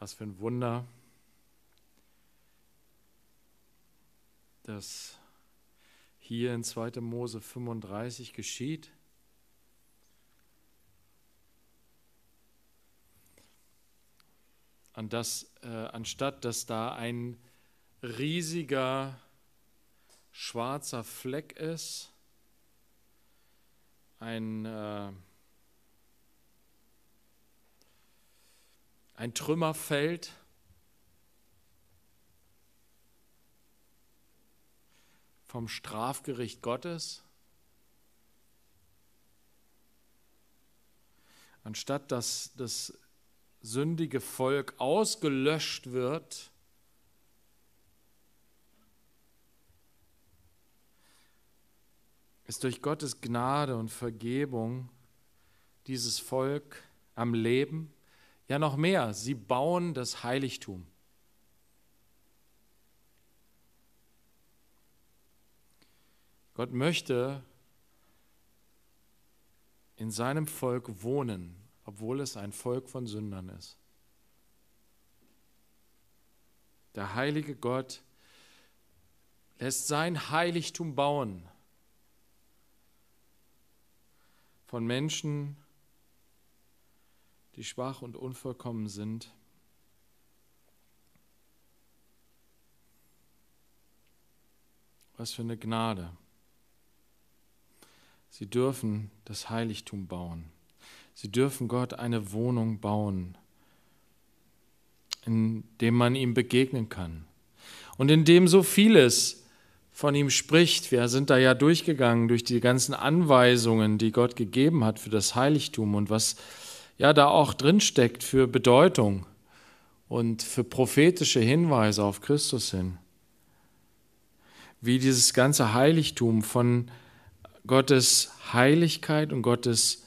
Was für ein Wunder, dass hier in 2. Mose 35 geschieht. An das, äh, anstatt dass da ein riesiger schwarzer Fleck ist, ein äh, ein Trümmerfeld. vom Strafgericht Gottes, anstatt dass das sündige Volk ausgelöscht wird, ist durch Gottes Gnade und Vergebung dieses Volk am Leben ja, noch mehr, sie bauen das Heiligtum. Gott möchte in seinem Volk wohnen, obwohl es ein Volk von Sündern ist. Der heilige Gott lässt sein Heiligtum bauen von Menschen, die schwach und unvollkommen sind. Was für eine Gnade. Sie dürfen das Heiligtum bauen. Sie dürfen Gott eine Wohnung bauen, in dem man ihm begegnen kann. Und in dem so vieles von ihm spricht. Wir sind da ja durchgegangen durch die ganzen Anweisungen, die Gott gegeben hat für das Heiligtum und was ja da auch drinsteckt für Bedeutung und für prophetische Hinweise auf Christus hin. Wie dieses ganze Heiligtum von Gottes Heiligkeit und Gottes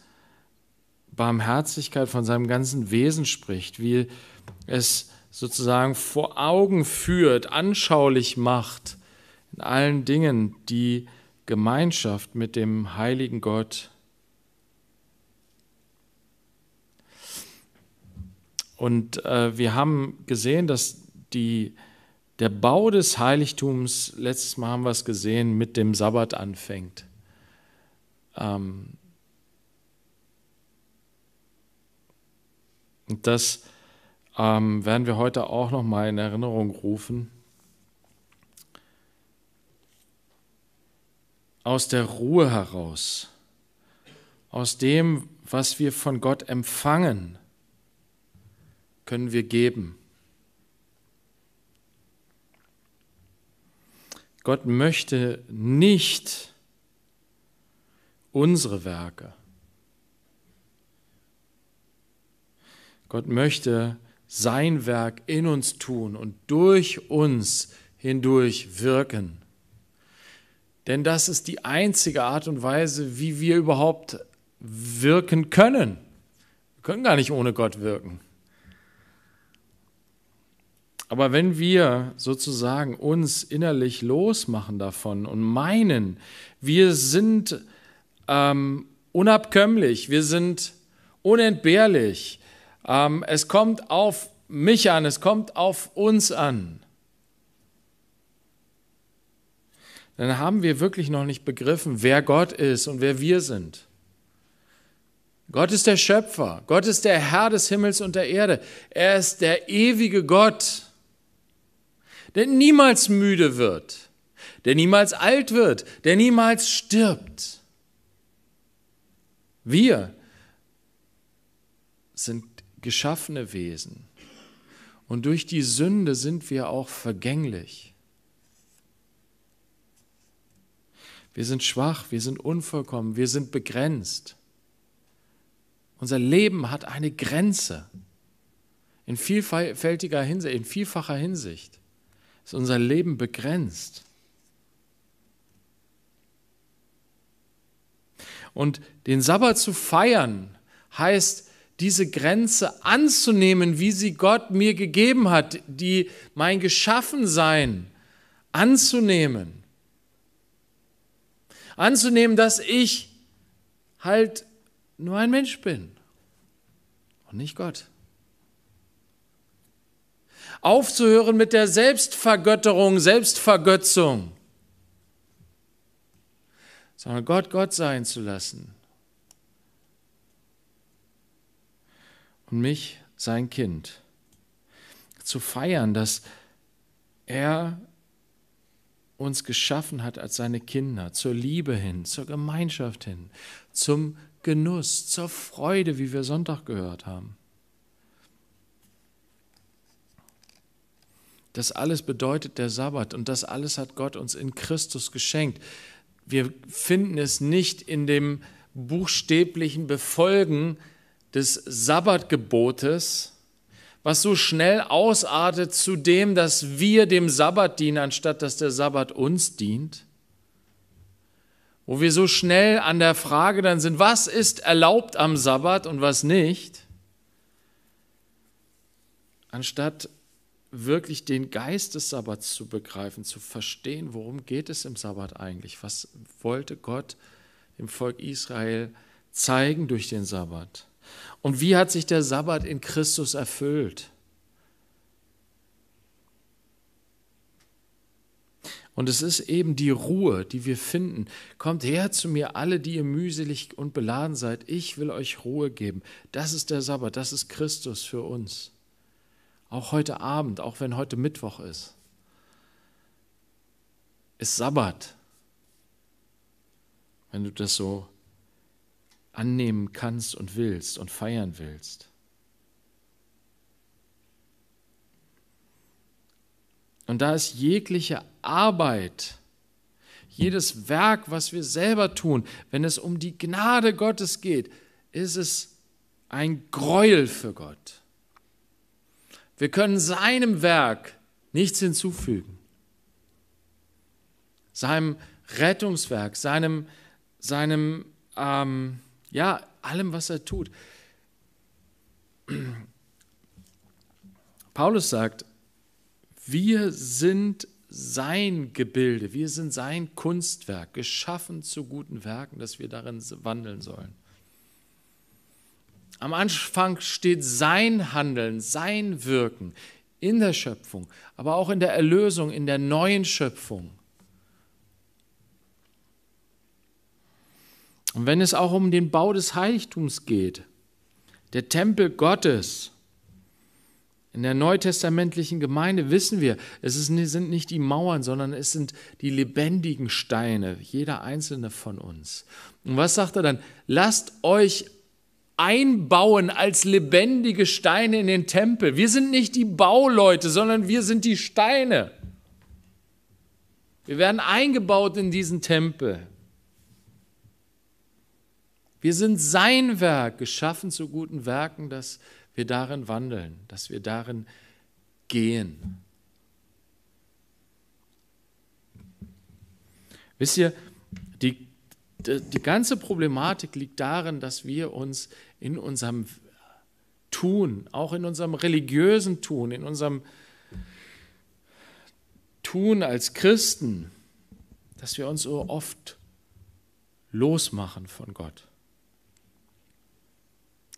Barmherzigkeit von seinem ganzen Wesen spricht, wie es sozusagen vor Augen führt, anschaulich macht in allen Dingen die Gemeinschaft mit dem heiligen Gott Und äh, wir haben gesehen, dass die, der Bau des Heiligtums, letztes Mal haben wir es gesehen, mit dem Sabbat anfängt. Ähm, und das ähm, werden wir heute auch nochmal in Erinnerung rufen. Aus der Ruhe heraus, aus dem, was wir von Gott empfangen, können wir geben. Gott möchte nicht unsere Werke. Gott möchte sein Werk in uns tun und durch uns hindurch wirken. Denn das ist die einzige Art und Weise, wie wir überhaupt wirken können. Wir können gar nicht ohne Gott wirken. Aber wenn wir sozusagen uns innerlich losmachen davon und meinen, wir sind ähm, unabkömmlich, wir sind unentbehrlich, ähm, es kommt auf mich an, es kommt auf uns an, dann haben wir wirklich noch nicht begriffen, wer Gott ist und wer wir sind. Gott ist der Schöpfer, Gott ist der Herr des Himmels und der Erde, er ist der ewige Gott der niemals müde wird, der niemals alt wird, der niemals stirbt. Wir sind geschaffene Wesen und durch die Sünde sind wir auch vergänglich. Wir sind schwach, wir sind unvollkommen, wir sind begrenzt. Unser Leben hat eine Grenze in vielfältiger Hinsicht, in vielfacher Hinsicht ist unser Leben begrenzt. Und den Sabbat zu feiern heißt, diese Grenze anzunehmen, wie sie Gott mir gegeben hat, die mein Geschaffensein anzunehmen. Anzunehmen, dass ich halt nur ein Mensch bin und nicht Gott aufzuhören mit der Selbstvergötterung, Selbstvergötzung, sondern Gott Gott sein zu lassen und mich sein Kind zu feiern, dass er uns geschaffen hat als seine Kinder, zur Liebe hin, zur Gemeinschaft hin, zum Genuss, zur Freude, wie wir Sonntag gehört haben. Das alles bedeutet der Sabbat und das alles hat Gott uns in Christus geschenkt. Wir finden es nicht in dem buchstäblichen Befolgen des Sabbatgebotes, was so schnell ausartet zu dem, dass wir dem Sabbat dienen, anstatt dass der Sabbat uns dient. Wo wir so schnell an der Frage dann sind, was ist erlaubt am Sabbat und was nicht, anstatt wirklich den Geist des Sabbats zu begreifen, zu verstehen, worum geht es im Sabbat eigentlich? Was wollte Gott dem Volk Israel zeigen durch den Sabbat? Und wie hat sich der Sabbat in Christus erfüllt? Und es ist eben die Ruhe, die wir finden. Kommt her zu mir, alle, die ihr mühselig und beladen seid. Ich will euch Ruhe geben. Das ist der Sabbat, das ist Christus für uns auch heute Abend, auch wenn heute Mittwoch ist, ist Sabbat. Wenn du das so annehmen kannst und willst und feiern willst. Und da ist jegliche Arbeit, jedes Werk, was wir selber tun, wenn es um die Gnade Gottes geht, ist es ein Gräuel für Gott. Wir können seinem Werk nichts hinzufügen. Seinem Rettungswerk, seinem, seinem ähm, ja, allem, was er tut. Paulus sagt, wir sind sein Gebilde, wir sind sein Kunstwerk, geschaffen zu guten Werken, dass wir darin wandeln sollen. Am Anfang steht sein Handeln, sein Wirken in der Schöpfung, aber auch in der Erlösung, in der neuen Schöpfung. Und wenn es auch um den Bau des Heiligtums geht, der Tempel Gottes, in der neutestamentlichen Gemeinde wissen wir, es sind nicht die Mauern, sondern es sind die lebendigen Steine, jeder einzelne von uns. Und was sagt er dann? Lasst euch einbauen als lebendige Steine in den Tempel. Wir sind nicht die Bauleute, sondern wir sind die Steine. Wir werden eingebaut in diesen Tempel. Wir sind sein Werk, geschaffen zu guten Werken, dass wir darin wandeln, dass wir darin gehen. Wisst ihr, die die ganze Problematik liegt darin, dass wir uns in unserem Tun, auch in unserem religiösen Tun, in unserem Tun als Christen, dass wir uns so oft losmachen von Gott,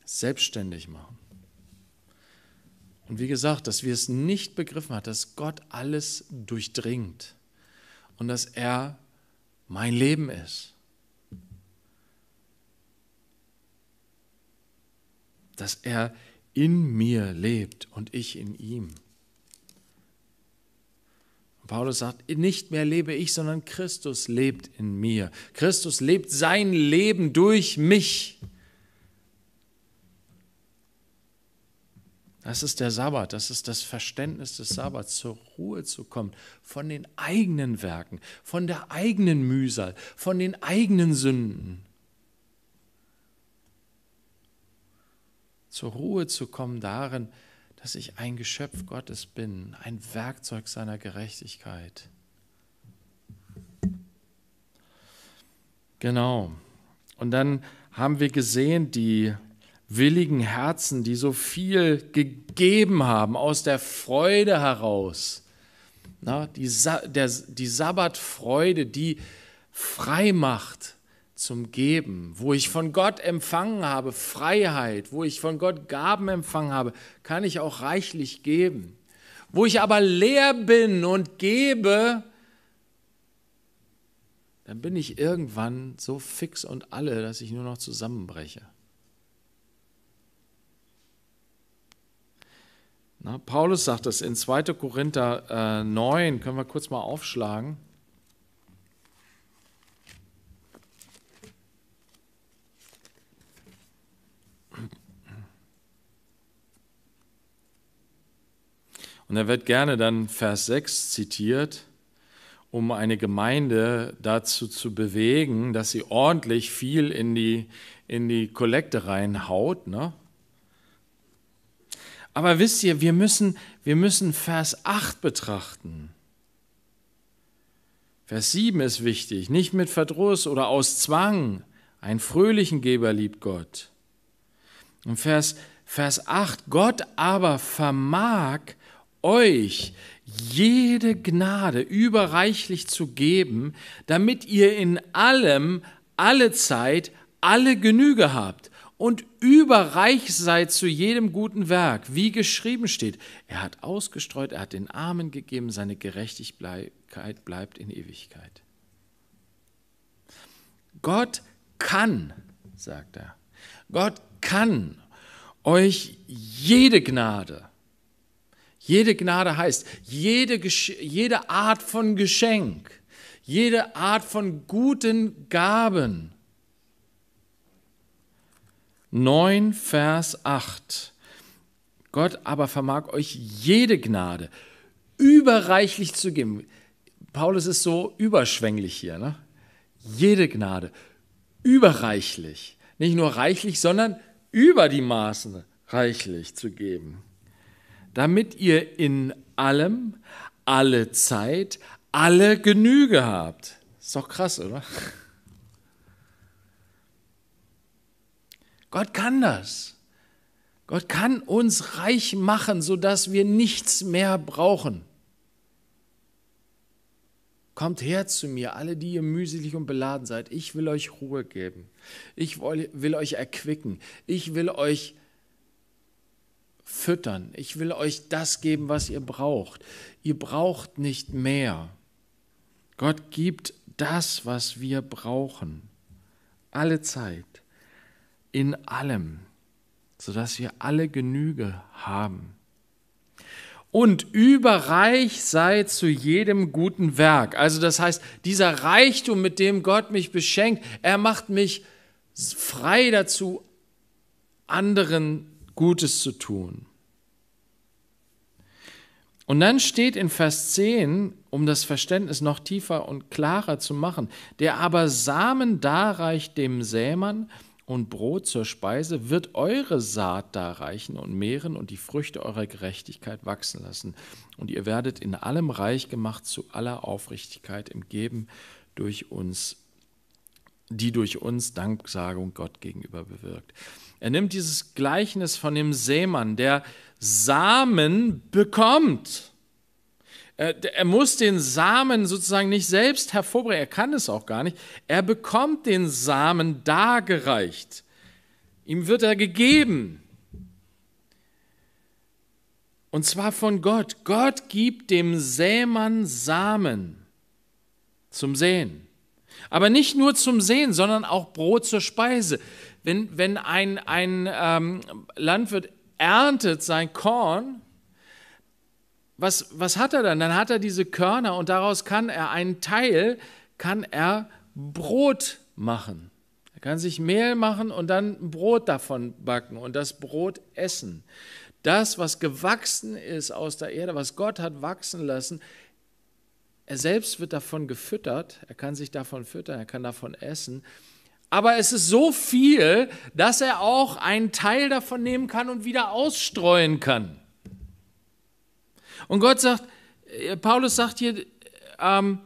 selbstständig machen. Und wie gesagt, dass wir es nicht begriffen haben, dass Gott alles durchdringt und dass er mein Leben ist dass er in mir lebt und ich in ihm. Paulus sagt, nicht mehr lebe ich, sondern Christus lebt in mir. Christus lebt sein Leben durch mich. Das ist der Sabbat, das ist das Verständnis des Sabbats, zur Ruhe zu kommen, von den eigenen Werken, von der eigenen Mühsal, von den eigenen Sünden. zur Ruhe zu kommen darin, dass ich ein Geschöpf Gottes bin, ein Werkzeug seiner Gerechtigkeit. Genau. Und dann haben wir gesehen, die willigen Herzen, die so viel gegeben haben, aus der Freude heraus. Na, die, Sa der, die Sabbatfreude, die frei macht zum Geben, wo ich von Gott empfangen habe, Freiheit, wo ich von Gott Gaben empfangen habe, kann ich auch reichlich geben. Wo ich aber leer bin und gebe, dann bin ich irgendwann so fix und alle, dass ich nur noch zusammenbreche. Na, Paulus sagt das in 2. Korinther äh, 9, können wir kurz mal aufschlagen. Und da wird gerne dann Vers 6 zitiert, um eine Gemeinde dazu zu bewegen, dass sie ordentlich viel in die, in die Kollekte reinhaut. Ne? Aber wisst ihr, wir müssen, wir müssen Vers 8 betrachten. Vers 7 ist wichtig. Nicht mit Verdruss oder aus Zwang. Einen fröhlichen Geber liebt Gott. Und Vers, Vers 8. Gott aber vermag euch jede Gnade überreichlich zu geben, damit ihr in allem, alle Zeit, alle Genüge habt und überreich seid zu jedem guten Werk, wie geschrieben steht. Er hat ausgestreut, er hat den Armen gegeben, seine Gerechtigkeit bleibt in Ewigkeit. Gott kann, sagt er, Gott kann euch jede Gnade, jede Gnade heißt, jede, jede Art von Geschenk, jede Art von guten Gaben. 9, Vers 8. Gott aber vermag euch jede Gnade überreichlich zu geben. Paulus ist so überschwänglich hier. Ne? Jede Gnade überreichlich. Nicht nur reichlich, sondern über die Maßen reichlich zu geben damit ihr in allem, alle Zeit, alle Genüge habt. Ist doch krass, oder? Gott kann das. Gott kann uns reich machen, sodass wir nichts mehr brauchen. Kommt her zu mir, alle, die ihr mühselig und beladen seid. Ich will euch Ruhe geben. Ich will euch erquicken. Ich will euch erquicken füttern. Ich will euch das geben, was ihr braucht. Ihr braucht nicht mehr. Gott gibt das, was wir brauchen. Alle Zeit. In allem. Sodass wir alle Genüge haben. Und überreich sei zu jedem guten Werk. Also das heißt, dieser Reichtum, mit dem Gott mich beschenkt, er macht mich frei dazu, anderen Gutes zu tun. Und dann steht in Vers 10, um das Verständnis noch tiefer und klarer zu machen, der aber Samen darreicht dem Sämann und Brot zur Speise, wird eure Saat darreichen und mehren und die Früchte eurer Gerechtigkeit wachsen lassen. Und ihr werdet in allem reich gemacht zu aller Aufrichtigkeit im Geben durch uns die durch uns Danksagung Gott gegenüber bewirkt. Er nimmt dieses Gleichnis von dem Seemann, der Samen bekommt. Er muss den Samen sozusagen nicht selbst hervorbringen, er kann es auch gar nicht. Er bekommt den Samen dargereicht. Ihm wird er gegeben. Und zwar von Gott. Gott gibt dem Sämann Samen zum Säen. Aber nicht nur zum Sehen, sondern auch Brot zur Speise. Wenn, wenn ein, ein ähm, Landwirt erntet sein Korn, was, was hat er dann? Dann hat er diese Körner und daraus kann er einen Teil, kann er Brot machen. Er kann sich Mehl machen und dann Brot davon backen und das Brot essen. Das, was gewachsen ist aus der Erde, was Gott hat wachsen lassen, er selbst wird davon gefüttert, er kann sich davon füttern, er kann davon essen. Aber es ist so viel, dass er auch einen Teil davon nehmen kann und wieder ausstreuen kann. Und Gott sagt, äh, Paulus sagt hier, ähm,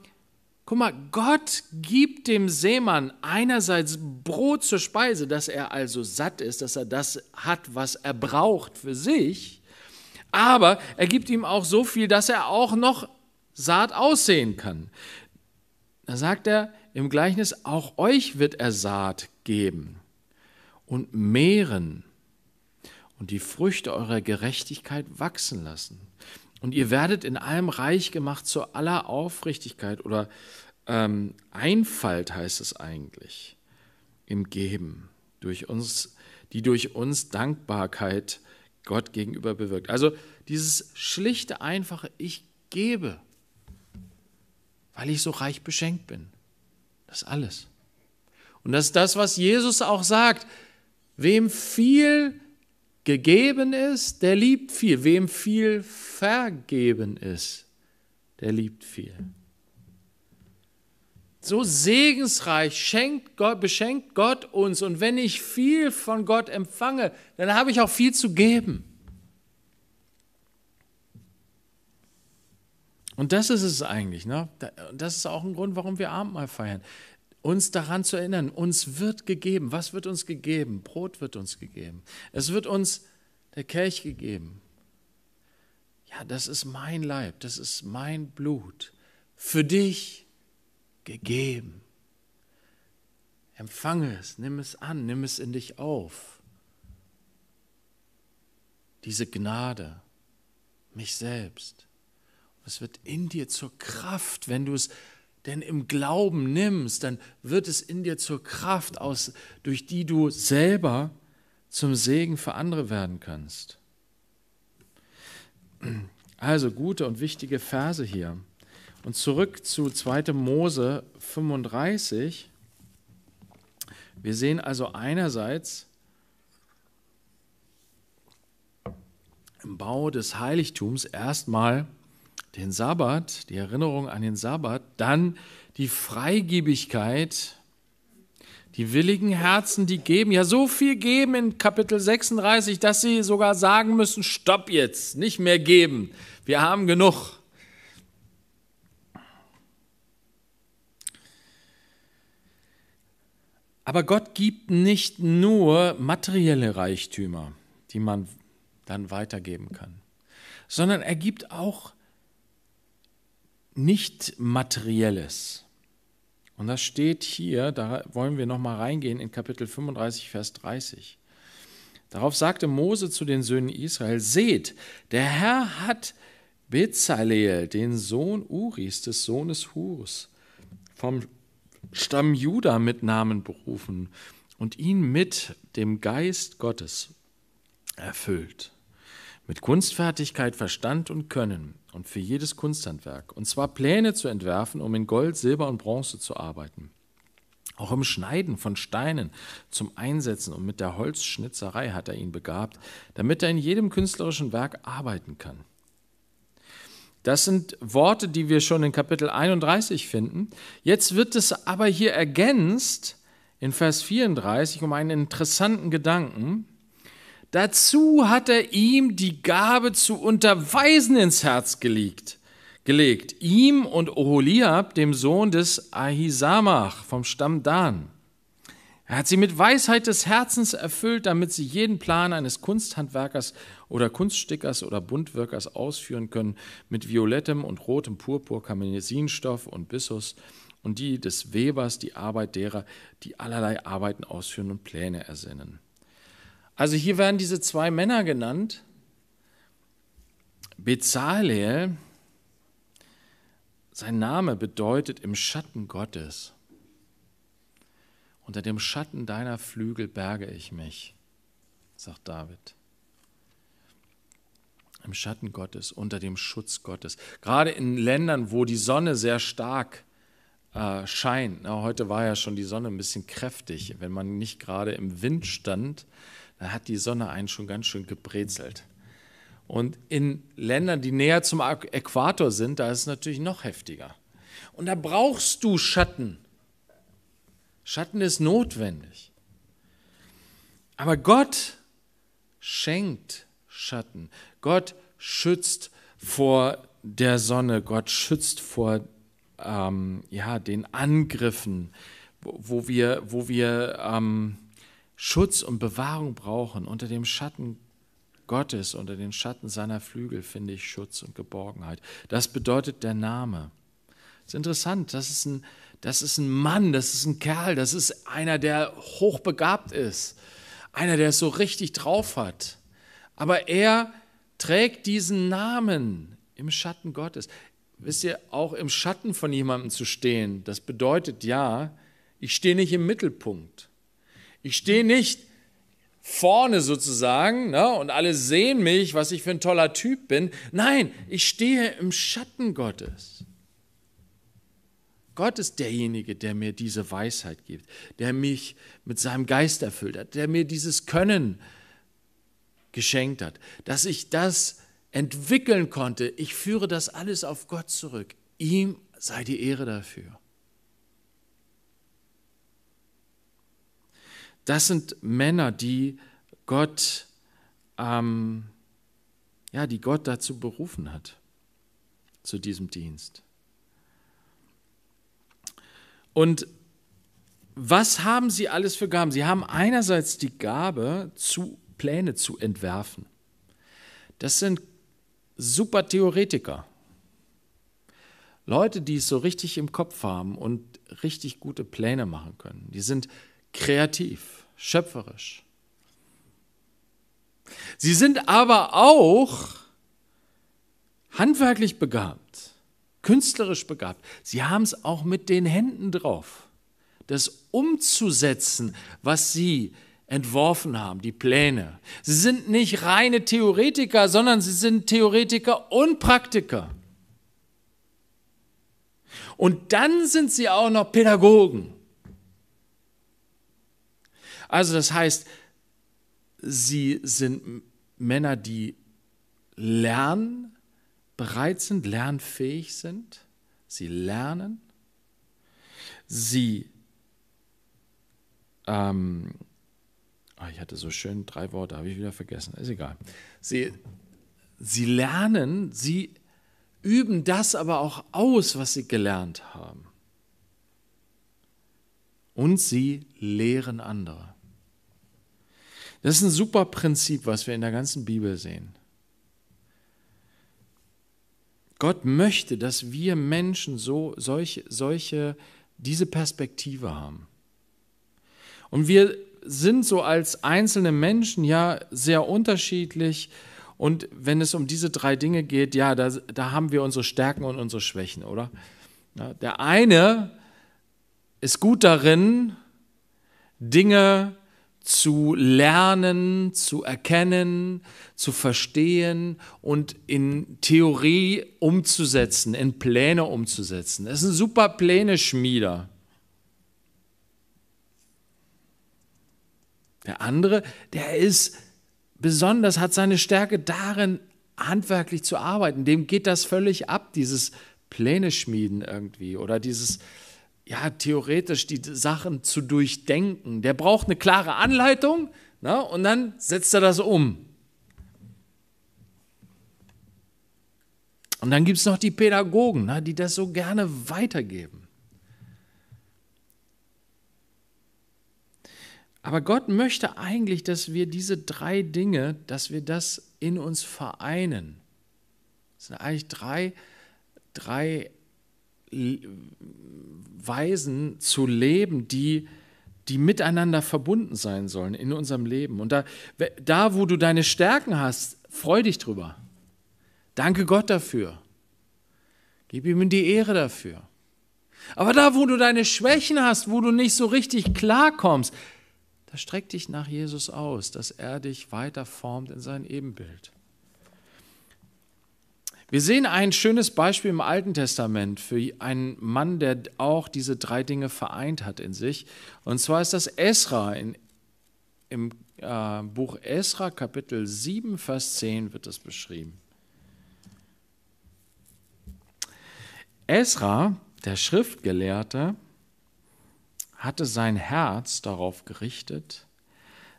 guck mal, Gott gibt dem Seemann einerseits Brot zur Speise, dass er also satt ist, dass er das hat, was er braucht für sich, aber er gibt ihm auch so viel, dass er auch noch Saat aussehen kann. Da sagt er im Gleichnis, auch euch wird er Saat geben und mehren und die Früchte eurer Gerechtigkeit wachsen lassen. Und ihr werdet in allem reich gemacht zu aller Aufrichtigkeit oder ähm, Einfalt heißt es eigentlich im Geben, durch uns, die durch uns Dankbarkeit Gott gegenüber bewirkt. Also dieses schlichte, einfache Ich gebe weil ich so reich beschenkt bin. Das ist alles. Und das ist das, was Jesus auch sagt. Wem viel gegeben ist, der liebt viel. Wem viel vergeben ist, der liebt viel. So segensreich schenkt Gott, beschenkt Gott uns. Und wenn ich viel von Gott empfange, dann habe ich auch viel zu geben. Und das ist es eigentlich. Ne? Das ist auch ein Grund, warum wir Abendmahl feiern. Uns daran zu erinnern, uns wird gegeben. Was wird uns gegeben? Brot wird uns gegeben. Es wird uns der Kelch gegeben. Ja, das ist mein Leib, das ist mein Blut. Für dich gegeben. Empfange es, nimm es an, nimm es in dich auf. Diese Gnade, mich selbst es wird in dir zur Kraft, wenn du es denn im Glauben nimmst, dann wird es in dir zur Kraft aus, durch die du selber zum Segen für andere werden kannst. Also gute und wichtige Verse hier. Und zurück zu 2. Mose 35. Wir sehen also einerseits im Bau des Heiligtums erstmal den Sabbat, die Erinnerung an den Sabbat, dann die Freigebigkeit, die willigen Herzen, die geben, ja so viel geben in Kapitel 36, dass sie sogar sagen müssen, stopp jetzt, nicht mehr geben, wir haben genug. Aber Gott gibt nicht nur materielle Reichtümer, die man dann weitergeben kann, sondern er gibt auch nicht-Materielles. Und das steht hier, da wollen wir nochmal reingehen in Kapitel 35, Vers 30. Darauf sagte Mose zu den Söhnen Israel, seht, der Herr hat Bezaleel, den Sohn Uris, des Sohnes Hurs, vom Stamm Juda mit Namen berufen und ihn mit dem Geist Gottes erfüllt mit Kunstfertigkeit, Verstand und Können und für jedes Kunsthandwerk, und zwar Pläne zu entwerfen, um in Gold, Silber und Bronze zu arbeiten. Auch im Schneiden von Steinen zum Einsetzen und mit der Holzschnitzerei hat er ihn begabt, damit er in jedem künstlerischen Werk arbeiten kann. Das sind Worte, die wir schon in Kapitel 31 finden. Jetzt wird es aber hier ergänzt in Vers 34 um einen interessanten Gedanken, Dazu hat er ihm die Gabe zu unterweisen ins Herz gelegt. gelegt. Ihm und Oholiab, dem Sohn des Ahisamach vom Stamm Dan. Er hat sie mit Weisheit des Herzens erfüllt, damit sie jeden Plan eines Kunsthandwerkers oder Kunststickers oder Buntwirkers ausführen können, mit violettem und rotem Purpur, Kamesinstoff und Bissus und die des Webers, die Arbeit derer, die allerlei Arbeiten ausführen und Pläne ersinnen. Also hier werden diese zwei Männer genannt. Bezalel, sein Name bedeutet im Schatten Gottes. Unter dem Schatten deiner Flügel berge ich mich, sagt David. Im Schatten Gottes, unter dem Schutz Gottes. Gerade in Ländern, wo die Sonne sehr stark äh, scheint. Na, heute war ja schon die Sonne ein bisschen kräftig. Wenn man nicht gerade im Wind stand, dann hat die Sonne einen schon ganz schön gebrezelt. Und in Ländern, die näher zum Äquator sind, da ist es natürlich noch heftiger. Und da brauchst du Schatten. Schatten ist notwendig. Aber Gott schenkt Schatten. Gott schützt vor der Sonne. Gott schützt vor ähm, ja, den Angriffen, wo wir, wo wir ähm, Schutz und Bewahrung brauchen, unter dem Schatten Gottes, unter den Schatten seiner Flügel finde ich Schutz und Geborgenheit. Das bedeutet der Name. Es ist interessant, das ist, ein, das ist ein Mann, das ist ein Kerl, das ist einer, der hochbegabt ist, einer, der es so richtig drauf hat. Aber er trägt diesen Namen im Schatten Gottes. Wisst ihr, auch im Schatten von jemandem zu stehen, das bedeutet ja, ich stehe nicht im Mittelpunkt. Ich stehe nicht vorne sozusagen ne, und alle sehen mich, was ich für ein toller Typ bin. Nein, ich stehe im Schatten Gottes. Gott ist derjenige, der mir diese Weisheit gibt, der mich mit seinem Geist erfüllt hat, der mir dieses Können geschenkt hat, dass ich das entwickeln konnte. Ich führe das alles auf Gott zurück. Ihm sei die Ehre dafür. Das sind Männer, die Gott, ähm, ja, die Gott dazu berufen hat, zu diesem Dienst. Und was haben sie alles für Gaben? Sie haben einerseits die Gabe, zu Pläne zu entwerfen. Das sind super Theoretiker. Leute, die es so richtig im Kopf haben und richtig gute Pläne machen können. Die sind kreativ schöpferisch. Sie sind aber auch handwerklich begabt, künstlerisch begabt. Sie haben es auch mit den Händen drauf, das umzusetzen, was sie entworfen haben, die Pläne. Sie sind nicht reine Theoretiker, sondern sie sind Theoretiker und Praktiker. Und dann sind sie auch noch Pädagogen. Also das heißt, sie sind Männer, die lernbereit sind, lernfähig sind. Sie lernen. Sie, ähm, ah, ich hatte so schön drei Worte, habe ich wieder vergessen, ist egal. Sie, sie lernen, sie üben das aber auch aus, was sie gelernt haben. Und sie lehren andere. Das ist ein super Prinzip, was wir in der ganzen Bibel sehen. Gott möchte, dass wir Menschen so solche, solche diese Perspektive haben. Und wir sind so als einzelne Menschen ja sehr unterschiedlich. Und wenn es um diese drei Dinge geht, ja, da, da haben wir unsere Stärken und unsere Schwächen, oder? Ja, der eine ist gut darin, Dinge zu lernen, zu erkennen, zu verstehen und in Theorie umzusetzen, in Pläne umzusetzen. Das ist ein super Pläne-Schmieder. Der andere, der ist besonders, hat seine Stärke darin, handwerklich zu arbeiten. Dem geht das völlig ab, dieses Pläne schmieden irgendwie oder dieses ja, theoretisch die Sachen zu durchdenken. Der braucht eine klare Anleitung na, ne, und dann setzt er das um. Und dann gibt es noch die Pädagogen, na, ne, die das so gerne weitergeben. Aber Gott möchte eigentlich, dass wir diese drei Dinge, dass wir das in uns vereinen. Das sind eigentlich drei, drei Weisen zu leben, die, die miteinander verbunden sein sollen in unserem Leben. Und da, da, wo du deine Stärken hast, freu dich drüber. Danke Gott dafür. Gib ihm die Ehre dafür. Aber da, wo du deine Schwächen hast, wo du nicht so richtig klarkommst, da streck dich nach Jesus aus, dass er dich weiter formt in sein Ebenbild. Wir sehen ein schönes Beispiel im Alten Testament für einen Mann, der auch diese drei Dinge vereint hat in sich. Und zwar ist das Esra. In, Im äh, Buch Esra, Kapitel 7, Vers 10 wird das beschrieben. Esra, der Schriftgelehrte, hatte sein Herz darauf gerichtet,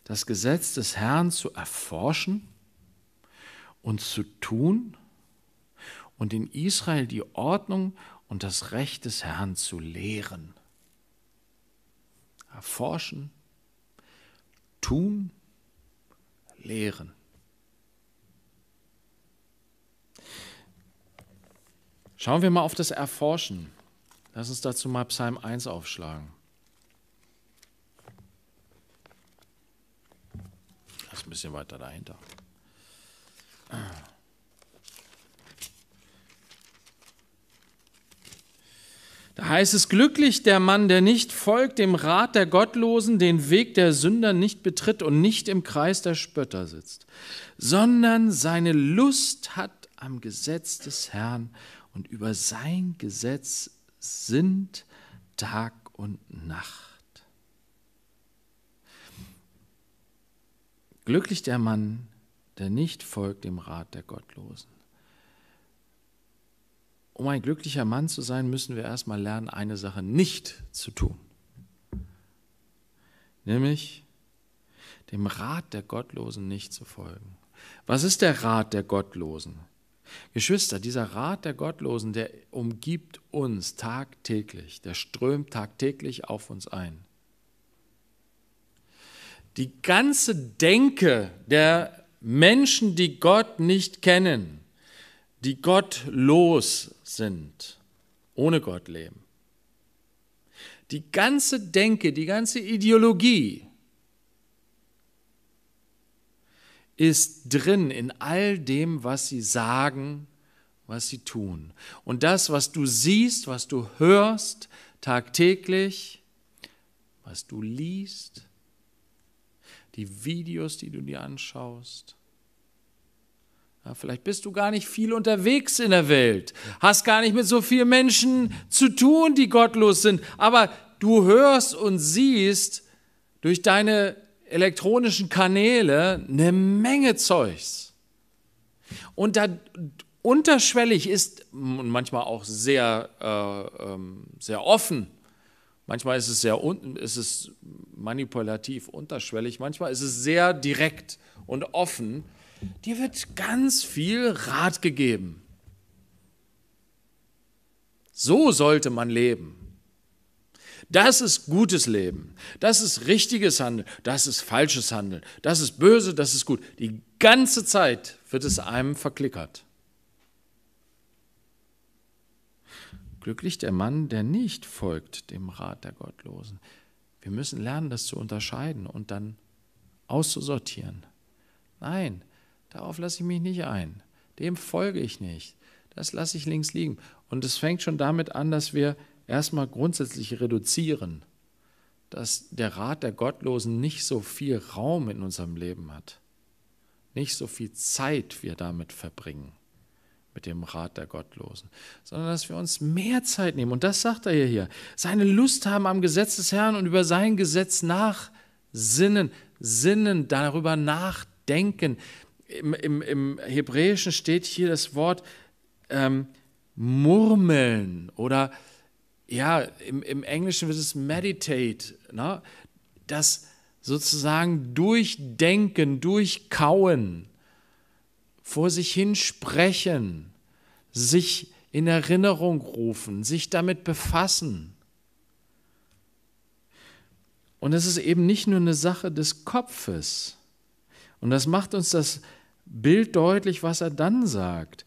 das Gesetz des Herrn zu erforschen und zu tun und in Israel die Ordnung und das Recht des Herrn zu lehren. Erforschen, tun, lehren. Schauen wir mal auf das Erforschen. Lass uns dazu mal Psalm 1 aufschlagen. Das ist ein bisschen weiter dahinter. Da heißt es, glücklich der Mann, der nicht folgt dem Rat der Gottlosen, den Weg der Sünder nicht betritt und nicht im Kreis der Spötter sitzt, sondern seine Lust hat am Gesetz des Herrn und über sein Gesetz sind Tag und Nacht. Glücklich der Mann, der nicht folgt dem Rat der Gottlosen um ein glücklicher Mann zu sein, müssen wir erstmal lernen, eine Sache nicht zu tun. Nämlich dem Rat der Gottlosen nicht zu folgen. Was ist der Rat der Gottlosen? Geschwister, dieser Rat der Gottlosen, der umgibt uns tagtäglich, der strömt tagtäglich auf uns ein. Die ganze Denke der Menschen, die Gott nicht kennen, die gottlos sind, ohne Gott leben. Die ganze Denke, die ganze Ideologie ist drin in all dem, was sie sagen, was sie tun. Und das, was du siehst, was du hörst tagtäglich, was du liest, die Videos, die du dir anschaust, ja, vielleicht bist du gar nicht viel unterwegs in der Welt, hast gar nicht mit so vielen Menschen zu tun, die gottlos sind, aber du hörst und siehst durch deine elektronischen Kanäle eine Menge Zeugs. Und da unterschwellig ist und manchmal auch sehr, äh, ähm, sehr offen. Manchmal ist es sehr unten, ist es manipulativ, unterschwellig. Manchmal ist es sehr direkt und offen dir wird ganz viel Rat gegeben. So sollte man leben. Das ist gutes Leben. Das ist richtiges Handeln. Das ist falsches Handeln. Das ist böse, das ist gut. Die ganze Zeit wird es einem verklickert. Glücklich der Mann, der nicht folgt dem Rat der Gottlosen. Wir müssen lernen, das zu unterscheiden und dann auszusortieren. Nein, Darauf lasse ich mich nicht ein. Dem folge ich nicht. Das lasse ich links liegen. Und es fängt schon damit an, dass wir erstmal grundsätzlich reduzieren, dass der Rat der Gottlosen nicht so viel Raum in unserem Leben hat, nicht so viel Zeit wir damit verbringen, mit dem Rat der Gottlosen, sondern dass wir uns mehr Zeit nehmen. Und das sagt er hier, hier. Seine Lust haben am Gesetz des Herrn und über sein Gesetz nachsinnen, sinnen, darüber nachdenken im, im, im Hebräischen steht hier das Wort ähm, murmeln oder ja, im, im Englischen wird es meditate, ne? das sozusagen durchdenken, durchkauen, vor sich hin sprechen, sich in Erinnerung rufen, sich damit befassen. Und es ist eben nicht nur eine Sache des Kopfes. Und das macht uns das bilddeutlich, was er dann sagt.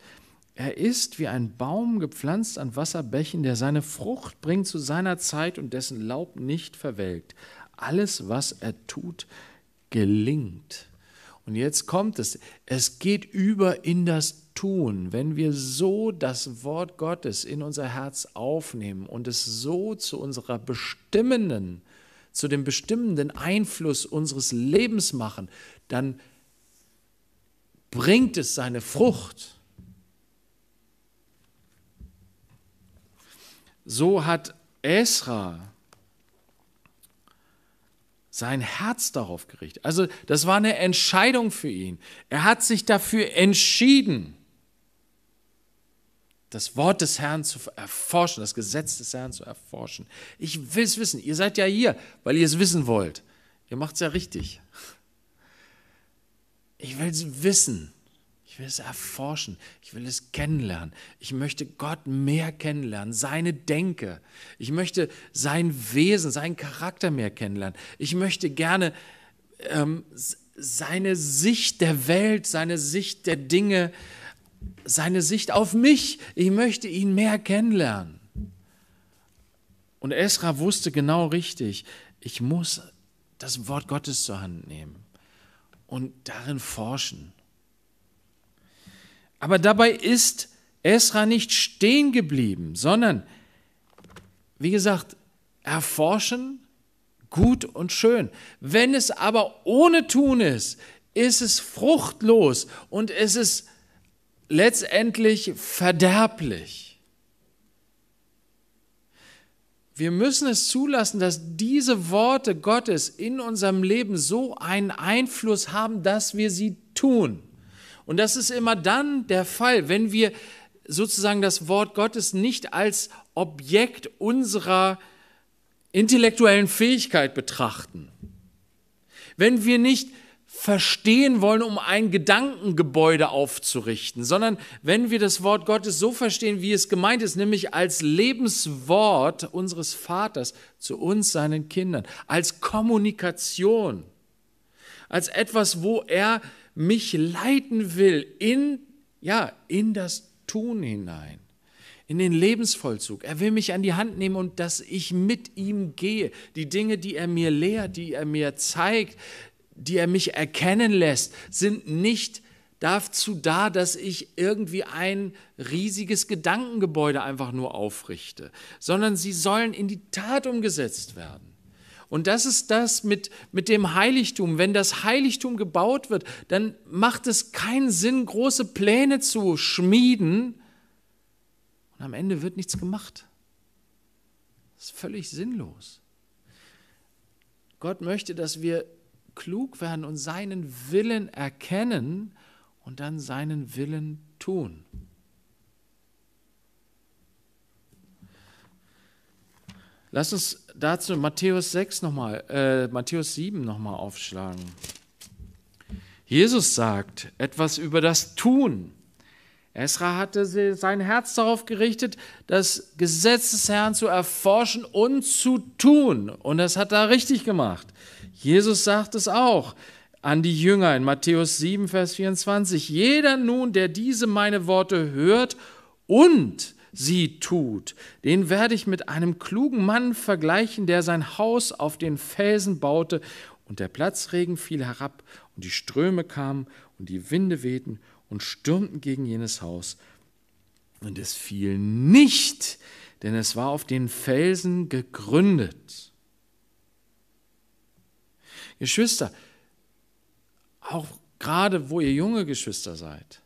Er ist wie ein Baum gepflanzt an Wasserbächen, der seine Frucht bringt zu seiner Zeit und dessen Laub nicht verwelkt. Alles, was er tut, gelingt. Und jetzt kommt es. Es geht über in das Tun. Wenn wir so das Wort Gottes in unser Herz aufnehmen und es so zu unserer bestimmenden, zu dem bestimmenden Einfluss unseres Lebens machen, dann bringt es seine Frucht. So hat Esra sein Herz darauf gerichtet. Also das war eine Entscheidung für ihn. Er hat sich dafür entschieden, das Wort des Herrn zu erforschen, das Gesetz des Herrn zu erforschen. Ich will es wissen. Ihr seid ja hier, weil ihr es wissen wollt. Ihr macht es ja richtig. Ich will es wissen. Ich will es erforschen. Ich will es kennenlernen. Ich möchte Gott mehr kennenlernen, seine Denke. Ich möchte sein Wesen, seinen Charakter mehr kennenlernen. Ich möchte gerne ähm, seine Sicht der Welt, seine Sicht der Dinge, seine Sicht auf mich. Ich möchte ihn mehr kennenlernen. Und Esra wusste genau richtig, ich muss das Wort Gottes zur Hand nehmen und darin forschen. Aber dabei ist Esra nicht stehen geblieben, sondern, wie gesagt, erforschen, gut und schön. Wenn es aber ohne Tun ist, ist es fruchtlos und es ist letztendlich verderblich. Wir müssen es zulassen, dass diese Worte Gottes in unserem Leben so einen Einfluss haben, dass wir sie tun. Und das ist immer dann der Fall, wenn wir sozusagen das Wort Gottes nicht als Objekt unserer intellektuellen Fähigkeit betrachten. Wenn wir nicht verstehen wollen, um ein Gedankengebäude aufzurichten, sondern wenn wir das Wort Gottes so verstehen, wie es gemeint ist, nämlich als Lebenswort unseres Vaters zu uns, seinen Kindern, als Kommunikation, als etwas, wo er mich leiten will in, ja, in das Tun hinein in den Lebensvollzug. Er will mich an die Hand nehmen und dass ich mit ihm gehe. Die Dinge, die er mir lehrt, die er mir zeigt, die er mich erkennen lässt, sind nicht dazu da, dass ich irgendwie ein riesiges Gedankengebäude einfach nur aufrichte, sondern sie sollen in die Tat umgesetzt werden. Und das ist das mit, mit dem Heiligtum. Wenn das Heiligtum gebaut wird, dann macht es keinen Sinn, große Pläne zu schmieden. Und am Ende wird nichts gemacht. Das ist völlig sinnlos. Gott möchte, dass wir klug werden und seinen Willen erkennen und dann seinen Willen tun. Lass uns dazu Matthäus 6 nochmal, äh, Matthäus 7 nochmal aufschlagen. Jesus sagt etwas über das Tun. Esra hatte sein Herz darauf gerichtet, das Gesetz des Herrn zu erforschen und zu tun. Und das hat er richtig gemacht. Jesus sagt es auch an die Jünger in Matthäus 7, Vers 24. Jeder nun, der diese meine Worte hört und sie tut, den werde ich mit einem klugen Mann vergleichen, der sein Haus auf den Felsen baute und der Platzregen fiel herab und die Ströme kamen und die Winde wehten und stürmten gegen jenes Haus und es fiel nicht, denn es war auf den Felsen gegründet. Geschwister, auch gerade wo ihr junge Geschwister seid,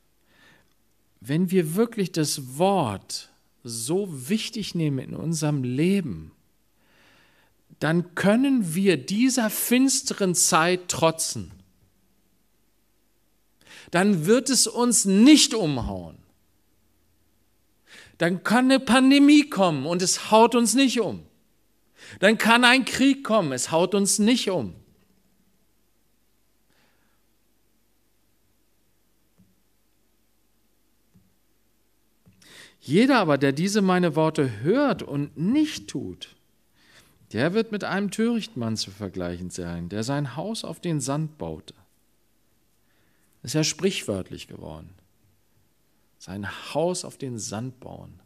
wenn wir wirklich das Wort so wichtig nehmen in unserem Leben, dann können wir dieser finsteren Zeit trotzen. Dann wird es uns nicht umhauen. Dann kann eine Pandemie kommen und es haut uns nicht um. Dann kann ein Krieg kommen, es haut uns nicht um. Jeder aber, der diese meine Worte hört und nicht tut, der wird mit einem törichten Mann zu vergleichen sein, der sein Haus auf den Sand baute. Das ist ja sprichwörtlich geworden. Sein Haus auf den Sand bauen.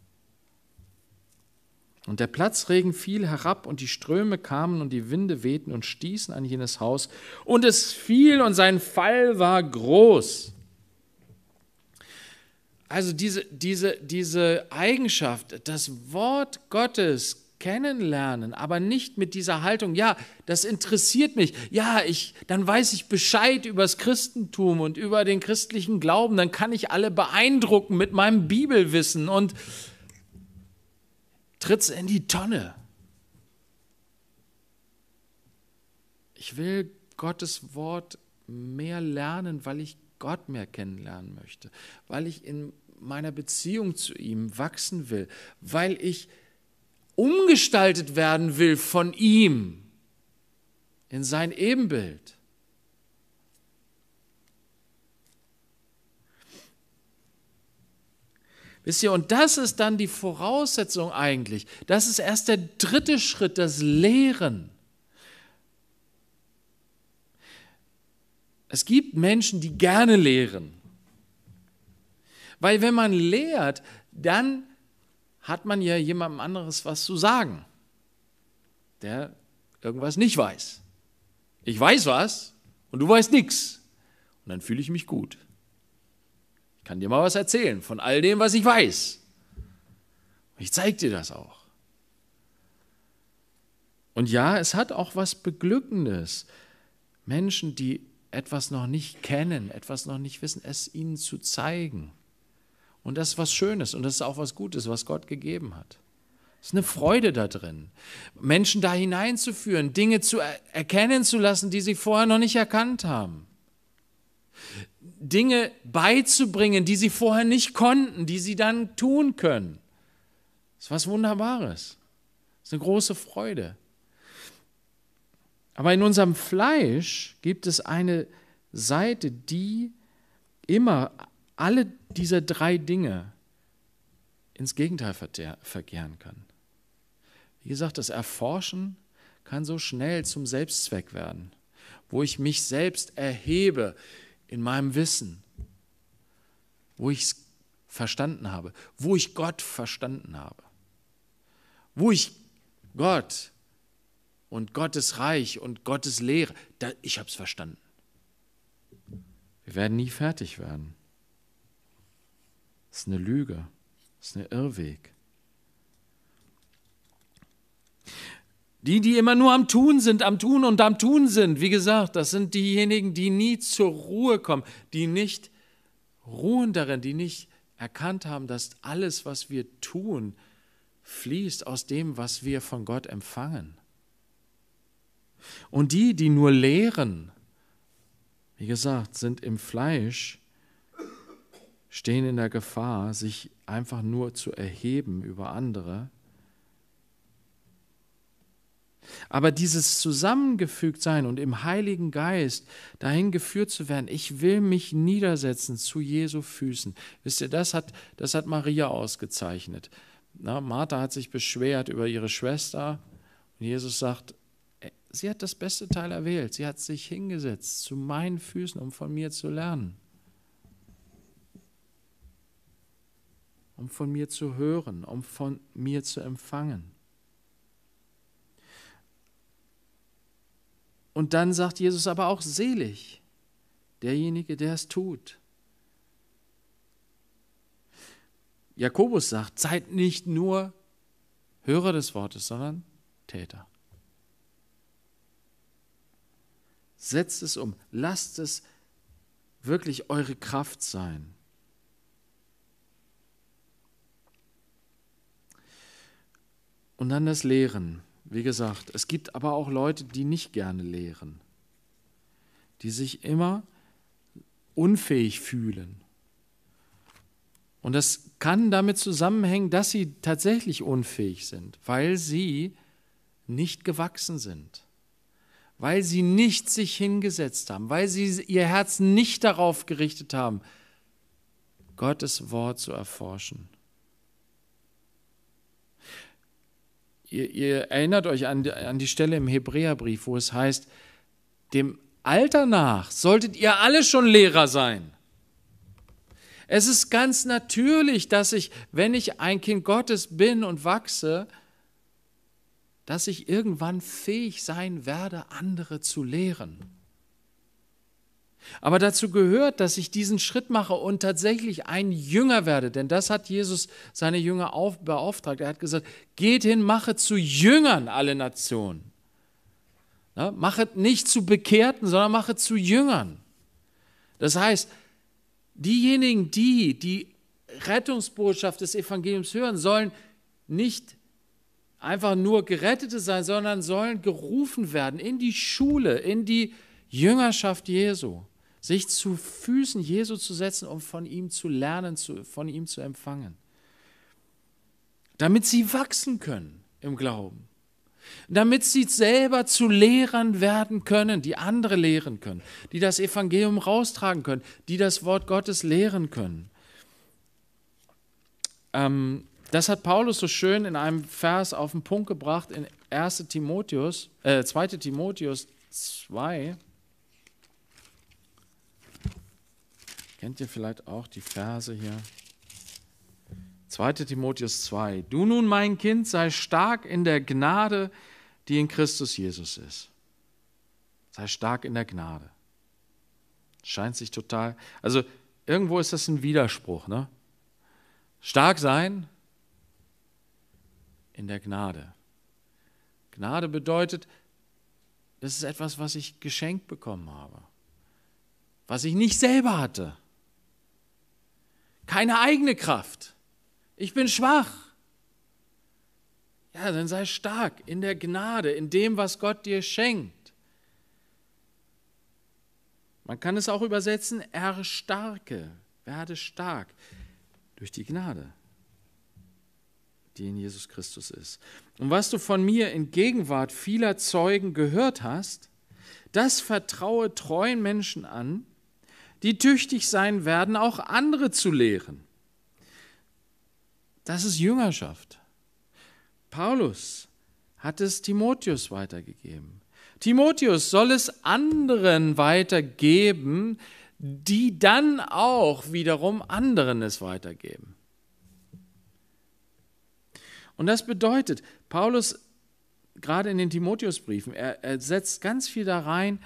Und der Platzregen fiel herab und die Ströme kamen und die Winde wehten und stießen an jenes Haus und es fiel und sein Fall war groß. Also diese, diese, diese Eigenschaft, das Wort Gottes kennenlernen, aber nicht mit dieser Haltung, ja, das interessiert mich, ja, ich, dann weiß ich Bescheid über das Christentum und über den christlichen Glauben, dann kann ich alle beeindrucken mit meinem Bibelwissen und tritt's in die Tonne. Ich will Gottes Wort mehr lernen, weil ich Gott mehr kennenlernen möchte, weil ich in meiner Beziehung zu ihm wachsen will, weil ich umgestaltet werden will von ihm in sein Ebenbild. Wisst ihr, und das ist dann die Voraussetzung eigentlich. Das ist erst der dritte Schritt, das Lehren. Es gibt Menschen, die gerne lehren. Weil wenn man lehrt, dann hat man ja jemandem anderes was zu sagen, der irgendwas nicht weiß. Ich weiß was und du weißt nichts. Und dann fühle ich mich gut. Ich kann dir mal was erzählen von all dem, was ich weiß. Ich zeige dir das auch. Und ja, es hat auch was Beglückendes. Menschen, die etwas noch nicht kennen, etwas noch nicht wissen, es ihnen zu zeigen. Und das ist was Schönes und das ist auch was Gutes, was Gott gegeben hat. Es ist eine Freude da drin, Menschen da hineinzuführen, Dinge zu erkennen zu lassen, die sie vorher noch nicht erkannt haben. Dinge beizubringen, die sie vorher nicht konnten, die sie dann tun können. Das ist was Wunderbares. Das ist eine große Freude. Aber in unserem Fleisch gibt es eine Seite, die immer alle diese drei Dinge ins Gegenteil verkehren kann. Wie gesagt, das Erforschen kann so schnell zum Selbstzweck werden, wo ich mich selbst erhebe in meinem Wissen, wo ich es verstanden habe, wo ich Gott verstanden habe, wo ich Gott und Gottes Reich und Gottes Lehre. Da, ich habe es verstanden. Wir werden nie fertig werden. Das ist eine Lüge. Das ist ein Irrweg. Die, die immer nur am Tun sind, am Tun und am Tun sind, wie gesagt, das sind diejenigen, die nie zur Ruhe kommen, die nicht ruhen darin, die nicht erkannt haben, dass alles, was wir tun, fließt aus dem, was wir von Gott empfangen. Und die, die nur lehren, wie gesagt, sind im Fleisch, stehen in der Gefahr, sich einfach nur zu erheben über andere. Aber dieses Zusammengefügtsein und im Heiligen Geist dahin geführt zu werden, ich will mich niedersetzen zu Jesu Füßen. Wisst ihr, das hat, das hat Maria ausgezeichnet. Na, Martha hat sich beschwert über ihre Schwester und Jesus sagt, sie hat das beste Teil erwählt. Sie hat sich hingesetzt zu meinen Füßen, um von mir zu lernen. Um von mir zu hören, um von mir zu empfangen. Und dann sagt Jesus aber auch selig, derjenige, der es tut. Jakobus sagt, seid nicht nur Hörer des Wortes, sondern Täter. Setzt es um. Lasst es wirklich eure Kraft sein. Und dann das Lehren. Wie gesagt, es gibt aber auch Leute, die nicht gerne lehren, die sich immer unfähig fühlen. Und das kann damit zusammenhängen, dass sie tatsächlich unfähig sind, weil sie nicht gewachsen sind weil sie nicht sich hingesetzt haben, weil sie ihr Herz nicht darauf gerichtet haben, Gottes Wort zu erforschen. Ihr, ihr erinnert euch an, an die Stelle im Hebräerbrief, wo es heißt, dem Alter nach solltet ihr alle schon Lehrer sein. Es ist ganz natürlich, dass ich, wenn ich ein Kind Gottes bin und wachse, dass ich irgendwann fähig sein werde, andere zu lehren. Aber dazu gehört, dass ich diesen Schritt mache und tatsächlich ein Jünger werde, denn das hat Jesus seine Jünger auf, beauftragt. Er hat gesagt, geht hin, mache zu Jüngern alle Nationen. Ja, ne? machet nicht zu Bekehrten, sondern mache zu Jüngern. Das heißt, diejenigen, die die Rettungsbotschaft des Evangeliums hören, sollen nicht einfach nur Gerettete sein, sondern sollen gerufen werden in die Schule, in die Jüngerschaft Jesu, sich zu Füßen Jesu zu setzen, um von ihm zu lernen, zu, von ihm zu empfangen, damit sie wachsen können im Glauben damit sie selber zu Lehrern werden können, die andere lehren können, die das Evangelium raustragen können, die das Wort Gottes lehren können. Ähm, das hat Paulus so schön in einem Vers auf den Punkt gebracht in 1. Timotheus, äh, 2. Timotheus 2. Kennt ihr vielleicht auch die Verse hier? 2. Timotheus 2. Du nun, mein Kind, sei stark in der Gnade, die in Christus Jesus ist. Sei stark in der Gnade. Scheint sich total. Also irgendwo ist das ein Widerspruch, ne? Stark sein, in der Gnade. Gnade bedeutet, das ist etwas, was ich geschenkt bekommen habe, was ich nicht selber hatte. Keine eigene Kraft. Ich bin schwach. Ja, dann sei stark in der Gnade, in dem, was Gott dir schenkt. Man kann es auch übersetzen, erstarke, werde stark durch die Gnade die in Jesus Christus ist. Und was du von mir in Gegenwart vieler Zeugen gehört hast, das vertraue treuen Menschen an, die tüchtig sein werden, auch andere zu lehren. Das ist Jüngerschaft. Paulus hat es Timotheus weitergegeben. Timotheus soll es anderen weitergeben, die dann auch wiederum anderen es weitergeben. Und das bedeutet, Paulus, gerade in den Timotheusbriefen, er, er setzt ganz viel da rein,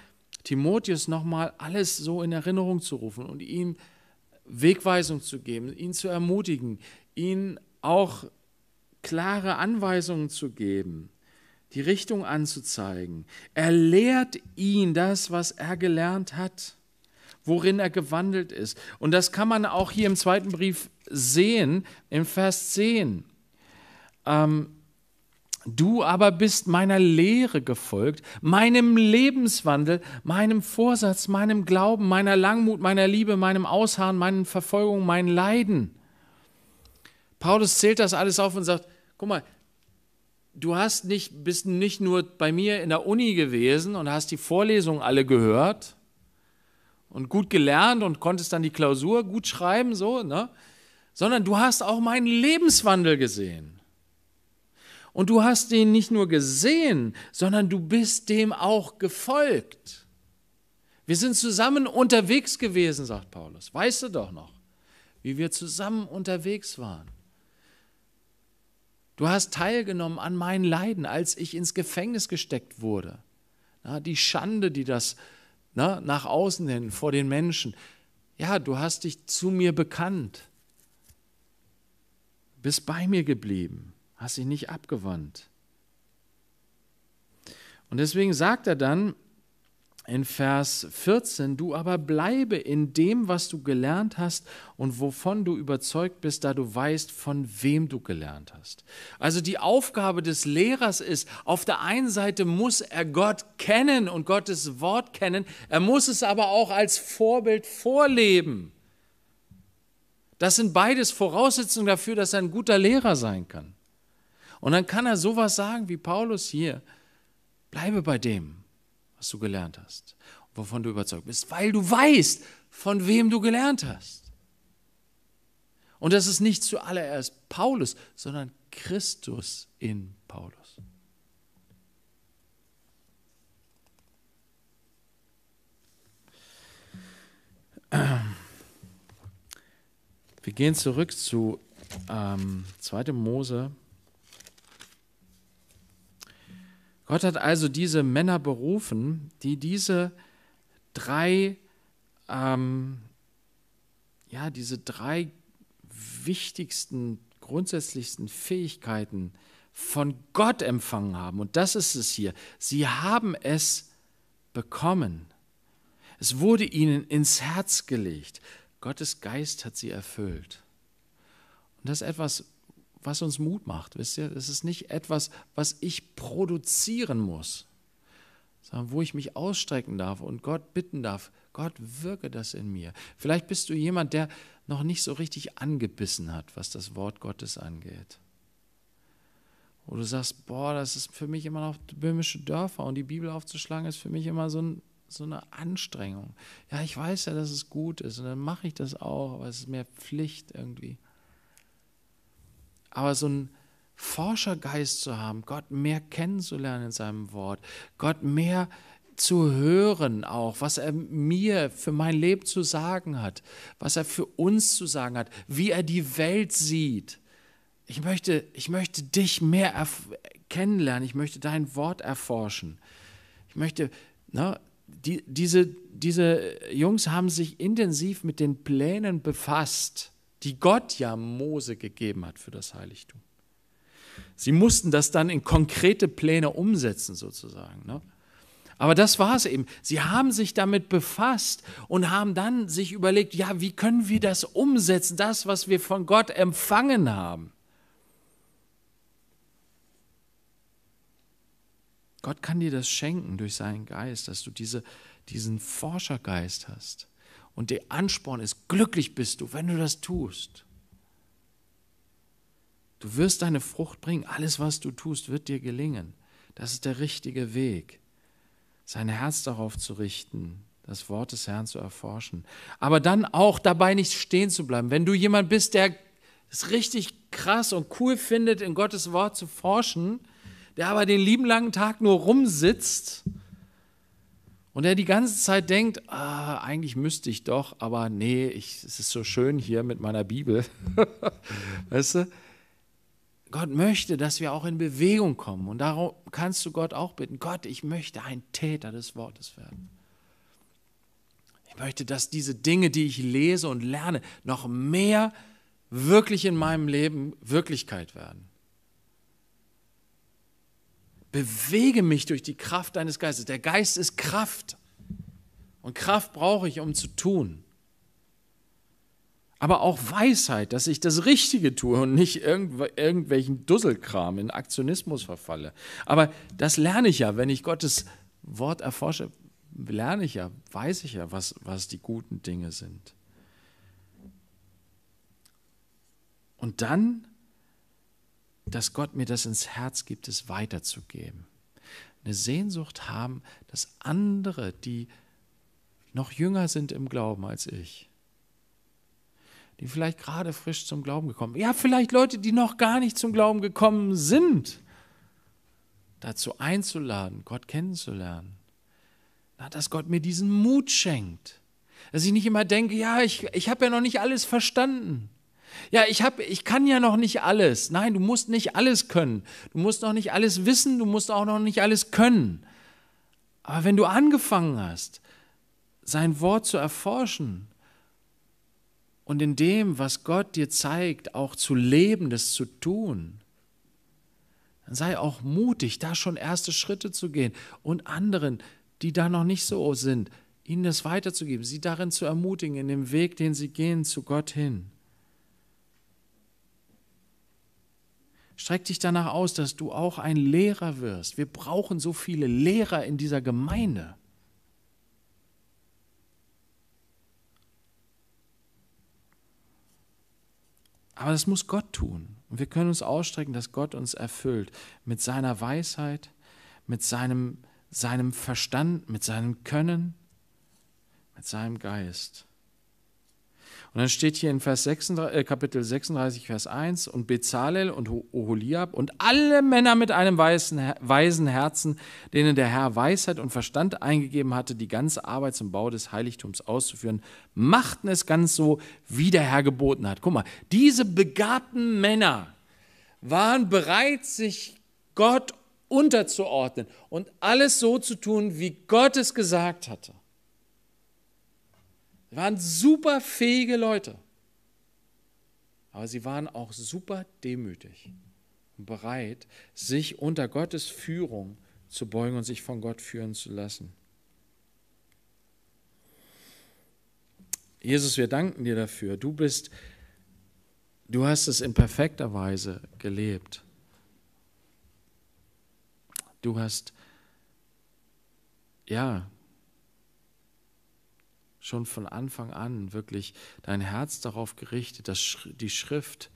Timotheus nochmal alles so in Erinnerung zu rufen und ihm Wegweisung zu geben, ihn zu ermutigen, ihn auch klare Anweisungen zu geben, die Richtung anzuzeigen. Er lehrt ihn das, was er gelernt hat, worin er gewandelt ist. Und das kann man auch hier im zweiten Brief sehen, im Vers 10 ähm, Du aber bist meiner Lehre gefolgt, meinem Lebenswandel, meinem Vorsatz, meinem Glauben, meiner Langmut, meiner Liebe, meinem Ausharren, meinen Verfolgungen, meinen Leiden. Paulus zählt das alles auf und sagt, guck mal, du hast nicht, bist nicht nur bei mir in der Uni gewesen und hast die Vorlesungen alle gehört und gut gelernt und konntest dann die Klausur gut schreiben, so, ne? sondern du hast auch meinen Lebenswandel gesehen. Und du hast ihn nicht nur gesehen, sondern du bist dem auch gefolgt. Wir sind zusammen unterwegs gewesen, sagt Paulus. Weißt du doch noch, wie wir zusammen unterwegs waren. Du hast teilgenommen an meinen Leiden, als ich ins Gefängnis gesteckt wurde. Na, die Schande, die das na, nach außen hin vor den Menschen. Ja, du hast dich zu mir bekannt, bist bei mir geblieben hast dich nicht abgewandt. Und deswegen sagt er dann in Vers 14, du aber bleibe in dem, was du gelernt hast und wovon du überzeugt bist, da du weißt, von wem du gelernt hast. Also die Aufgabe des Lehrers ist, auf der einen Seite muss er Gott kennen und Gottes Wort kennen, er muss es aber auch als Vorbild vorleben. Das sind beides Voraussetzungen dafür, dass er ein guter Lehrer sein kann. Und dann kann er sowas sagen wie Paulus hier. Bleibe bei dem, was du gelernt hast, wovon du überzeugt bist, weil du weißt, von wem du gelernt hast. Und das ist nicht zuallererst Paulus, sondern Christus in Paulus. Wir gehen zurück zu ähm, 2. Mose Gott hat also diese Männer berufen, die diese drei, ähm, ja, diese drei wichtigsten, grundsätzlichsten Fähigkeiten von Gott empfangen haben. Und das ist es hier. Sie haben es bekommen. Es wurde ihnen ins Herz gelegt. Gottes Geist hat sie erfüllt. Und das ist etwas, was uns Mut macht. Wisst ihr, es ist nicht etwas, was ich produzieren muss, sondern wo ich mich ausstrecken darf und Gott bitten darf, Gott wirke das in mir. Vielleicht bist du jemand, der noch nicht so richtig angebissen hat, was das Wort Gottes angeht. Wo du sagst, boah, das ist für mich immer noch böhmische Dörfer und die Bibel aufzuschlagen ist für mich immer so, ein, so eine Anstrengung. Ja, ich weiß ja, dass es gut ist und dann mache ich das auch, aber es ist mehr Pflicht irgendwie. Aber so ein Forschergeist zu haben, Gott mehr kennenzulernen in seinem Wort, Gott mehr zu hören auch, was er mir für mein Leben zu sagen hat, was er für uns zu sagen hat, wie er die Welt sieht. Ich möchte, ich möchte dich mehr kennenlernen, ich möchte dein Wort erforschen. Ich möchte, ne, die, diese, diese Jungs haben sich intensiv mit den Plänen befasst die Gott ja Mose gegeben hat für das Heiligtum. Sie mussten das dann in konkrete Pläne umsetzen, sozusagen. Ne? Aber das war es eben. Sie haben sich damit befasst und haben dann sich überlegt, ja, wie können wir das umsetzen, das, was wir von Gott empfangen haben. Gott kann dir das schenken durch seinen Geist, dass du diese, diesen Forschergeist hast. Und der Ansporn ist, glücklich bist du, wenn du das tust. Du wirst deine Frucht bringen. Alles, was du tust, wird dir gelingen. Das ist der richtige Weg. Sein Herz darauf zu richten, das Wort des Herrn zu erforschen. Aber dann auch dabei nicht stehen zu bleiben. Wenn du jemand bist, der es richtig krass und cool findet, in Gottes Wort zu forschen, der aber den lieben langen Tag nur rumsitzt und der die ganze Zeit denkt, ah, eigentlich müsste ich doch, aber nee, ich, es ist so schön hier mit meiner Bibel. weißt du? Gott möchte, dass wir auch in Bewegung kommen. Und darum kannst du Gott auch bitten, Gott, ich möchte ein Täter des Wortes werden. Ich möchte, dass diese Dinge, die ich lese und lerne, noch mehr wirklich in meinem Leben Wirklichkeit werden. Bewege mich durch die Kraft deines Geistes. Der Geist ist Kraft. Und Kraft brauche ich, um zu tun. Aber auch Weisheit, dass ich das Richtige tue und nicht irgendw irgendwelchen Dusselkram in Aktionismus verfalle. Aber das lerne ich ja, wenn ich Gottes Wort erforsche, lerne ich ja, weiß ich ja, was, was die guten Dinge sind. Und dann dass Gott mir das ins Herz gibt, es weiterzugeben. Eine Sehnsucht haben, dass andere, die noch jünger sind im Glauben als ich, die vielleicht gerade frisch zum Glauben gekommen, sind, ja vielleicht Leute, die noch gar nicht zum Glauben gekommen sind, dazu einzuladen, Gott kennenzulernen. Na, dass Gott mir diesen Mut schenkt. Dass ich nicht immer denke, ja, ich, ich habe ja noch nicht alles verstanden. Ja, ich, hab, ich kann ja noch nicht alles. Nein, du musst nicht alles können. Du musst noch nicht alles wissen, du musst auch noch nicht alles können. Aber wenn du angefangen hast, sein Wort zu erforschen und in dem, was Gott dir zeigt, auch zu leben, das zu tun, dann sei auch mutig, da schon erste Schritte zu gehen und anderen, die da noch nicht so sind, ihnen das weiterzugeben, sie darin zu ermutigen, in dem Weg, den sie gehen, zu Gott hin. Streck dich danach aus, dass du auch ein Lehrer wirst. Wir brauchen so viele Lehrer in dieser Gemeinde. Aber das muss Gott tun. Und wir können uns ausstrecken, dass Gott uns erfüllt mit seiner Weisheit, mit seinem, seinem Verstand, mit seinem Können, mit seinem Geist. Und dann steht hier in Vers 36, äh, Kapitel 36, Vers 1, und Bezalel und Oholiab und alle Männer mit einem weißen, weisen Herzen, denen der Herr Weisheit und Verstand eingegeben hatte, die ganze Arbeit zum Bau des Heiligtums auszuführen, machten es ganz so, wie der Herr geboten hat. Guck mal, diese begabten Männer waren bereit, sich Gott unterzuordnen und alles so zu tun, wie Gott es gesagt hatte. Sie waren super fähige Leute. Aber sie waren auch super demütig und bereit, sich unter Gottes Führung zu beugen und sich von Gott führen zu lassen. Jesus, wir danken dir dafür. Du bist, du hast es in perfekter Weise gelebt. Du hast, ja, schon von Anfang an wirklich dein Herz darauf gerichtet, das, die Schrift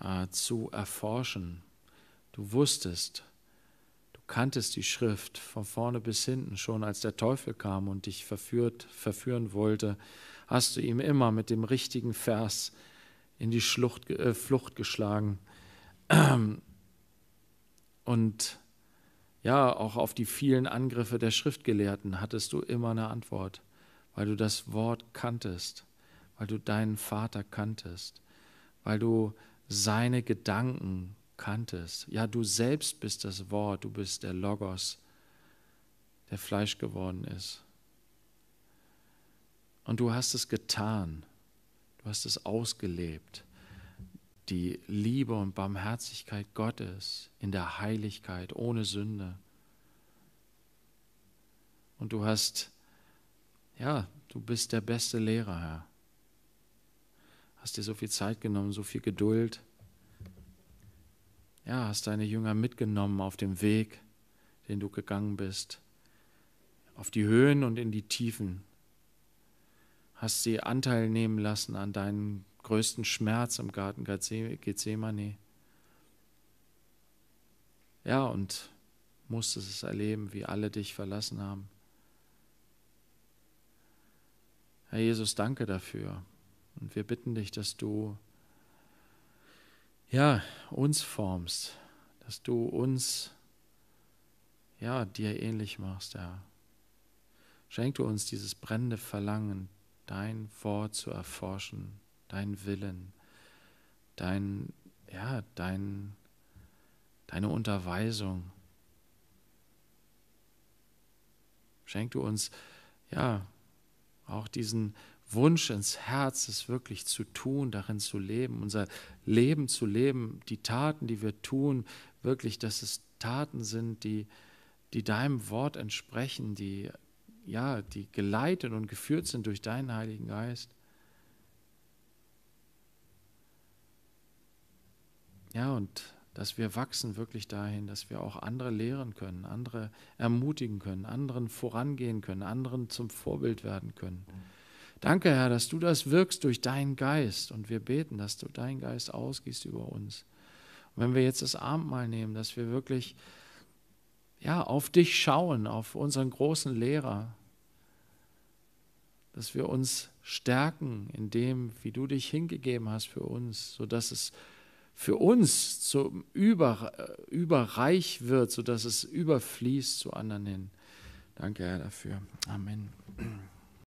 äh, zu erforschen. Du wusstest, du kanntest die Schrift von vorne bis hinten, schon als der Teufel kam und dich verführt, verführen wollte, hast du ihm immer mit dem richtigen Vers in die Schlucht, äh, Flucht geschlagen. Und ja, auch auf die vielen Angriffe der Schriftgelehrten hattest du immer eine Antwort weil du das Wort kanntest, weil du deinen Vater kanntest, weil du seine Gedanken kanntest. Ja, du selbst bist das Wort, du bist der Logos, der Fleisch geworden ist. Und du hast es getan, du hast es ausgelebt, die Liebe und Barmherzigkeit Gottes in der Heiligkeit, ohne Sünde. Und du hast ja, du bist der beste Lehrer, Herr. Hast dir so viel Zeit genommen, so viel Geduld. Ja, hast deine Jünger mitgenommen auf dem Weg, den du gegangen bist, auf die Höhen und in die Tiefen. Hast sie Anteil nehmen lassen an deinen größten Schmerz im Garten Gethsemane. Ja, und musstest es erleben, wie alle dich verlassen haben. Herr Jesus, danke dafür. Und wir bitten dich, dass du ja, uns formst, dass du uns ja, dir ähnlich machst, Herr. Schenk du uns dieses brennende Verlangen, dein Wort zu erforschen, deinen Willen, dein, ja, dein, deine Unterweisung. Schenk du uns, ja, auch diesen Wunsch ins Herz, es wirklich zu tun, darin zu leben, unser Leben zu leben, die Taten, die wir tun, wirklich, dass es Taten sind, die, die deinem Wort entsprechen, die, ja, die geleitet und geführt sind durch deinen Heiligen Geist. Ja, und dass wir wachsen wirklich dahin, dass wir auch andere lehren können, andere ermutigen können, anderen vorangehen können, anderen zum Vorbild werden können. Danke, Herr, dass du das wirkst durch deinen Geist und wir beten, dass du deinen Geist ausgießt über uns. Und wenn wir jetzt das Abendmahl nehmen, dass wir wirklich ja, auf dich schauen, auf unseren großen Lehrer, dass wir uns stärken in dem, wie du dich hingegeben hast für uns, sodass es für uns zum über, überreich wird, sodass es überfließt zu anderen hin. Danke, Herr, dafür. Amen.